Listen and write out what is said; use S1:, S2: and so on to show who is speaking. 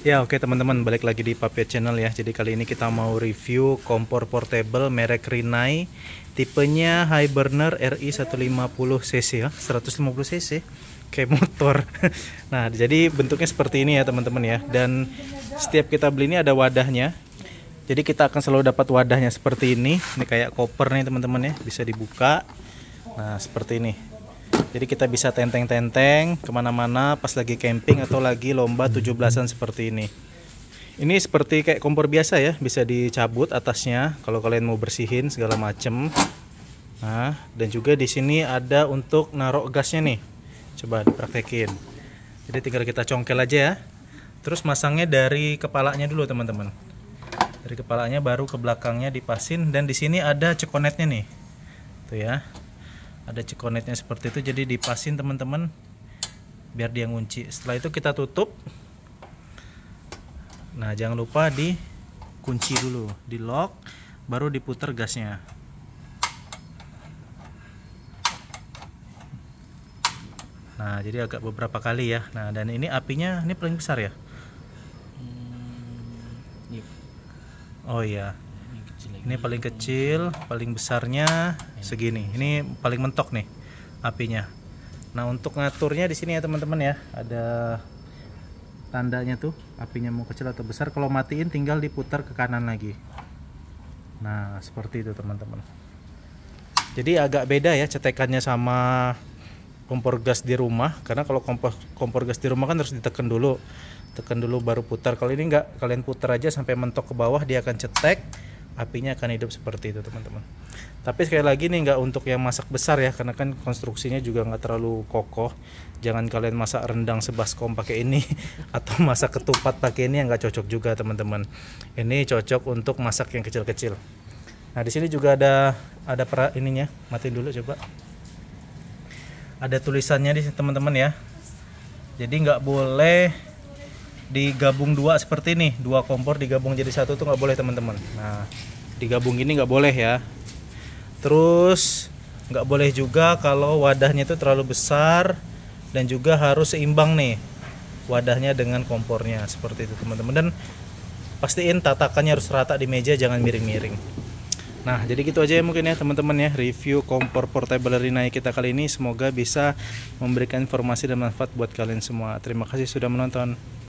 S1: Ya oke okay, teman-teman balik lagi di Papia Channel ya Jadi kali ini kita mau review kompor portable merek Rinnai Tipenya high burner RI 150cc ya 150cc kayak motor Nah jadi bentuknya seperti ini ya teman-teman ya Dan setiap kita beli ini ada wadahnya Jadi kita akan selalu dapat wadahnya seperti ini Ini kayak koper nih teman-teman ya Bisa dibuka Nah seperti ini jadi kita bisa tenteng-tenteng kemana-mana pas lagi camping atau lagi lomba 17-an seperti ini ini seperti kayak kompor biasa ya bisa dicabut atasnya kalau kalian mau bersihin segala macem nah dan juga di sini ada untuk narok gasnya nih coba dipraktekin jadi tinggal kita congkel aja ya terus masangnya dari kepalanya dulu teman-teman dari kepalanya baru ke belakangnya dipasin dan di sini ada cekonetnya nih tuh ya ada cekonetnya seperti itu jadi dipasin teman-teman biar dia ngunci setelah itu kita tutup nah jangan lupa dikunci dulu di lock baru diputar gasnya nah jadi agak beberapa kali ya nah dan ini apinya ini paling besar ya hmm, iya. oh iya ini paling kecil paling besarnya segini ini paling mentok nih apinya nah untuk ngaturnya di sini ya teman-teman ya ada tandanya tuh apinya mau kecil atau besar kalau matiin tinggal diputar ke kanan lagi nah seperti itu teman-teman jadi agak beda ya cetekannya sama kompor gas di rumah karena kalau kompor kompor gas di rumah kan harus ditekan dulu tekan dulu baru putar kalau ini enggak kalian putar aja sampai mentok ke bawah dia akan cetek apinya akan hidup seperti itu teman-teman tapi sekali lagi nih nggak untuk yang masak besar ya karena kan konstruksinya juga nggak terlalu kokoh jangan kalian masak rendang sebaskom pakai ini atau masak ketupat pakai ini yang nggak cocok juga teman-teman ini cocok untuk masak yang kecil-kecil nah di sini juga ada ada pra ininya matiin dulu coba ada tulisannya di teman-teman ya jadi nggak boleh digabung dua seperti ini dua kompor digabung jadi satu tuh nggak boleh teman-teman nah digabung ini nggak boleh ya terus nggak boleh juga kalau wadahnya itu terlalu besar dan juga harus seimbang nih wadahnya dengan kompornya seperti itu teman-teman dan pastiin tatakannya harus rata di meja jangan miring-miring Nah, jadi gitu aja ya mungkin ya teman-teman ya review kompor portable ini kita kali ini semoga bisa memberikan informasi dan manfaat buat kalian semua. Terima kasih sudah menonton.